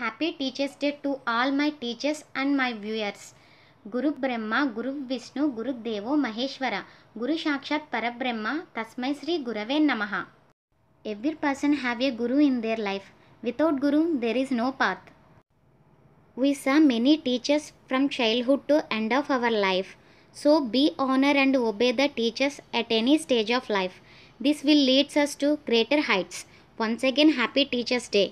Happy Teachers Day to all my teachers and my viewers. Guru Brahma, Guru Vishnu, Guru Devo Maheshwara, Guru Shakshat Parabrahma, Tasmai Sri Gurave Namaha. Every person have a guru in their life. Without guru, there is no path. We saw many teachers from childhood to end of our life. So be honor and obey the teachers at any stage of life. This will leads us to greater heights. Once again, happy Teachers Day.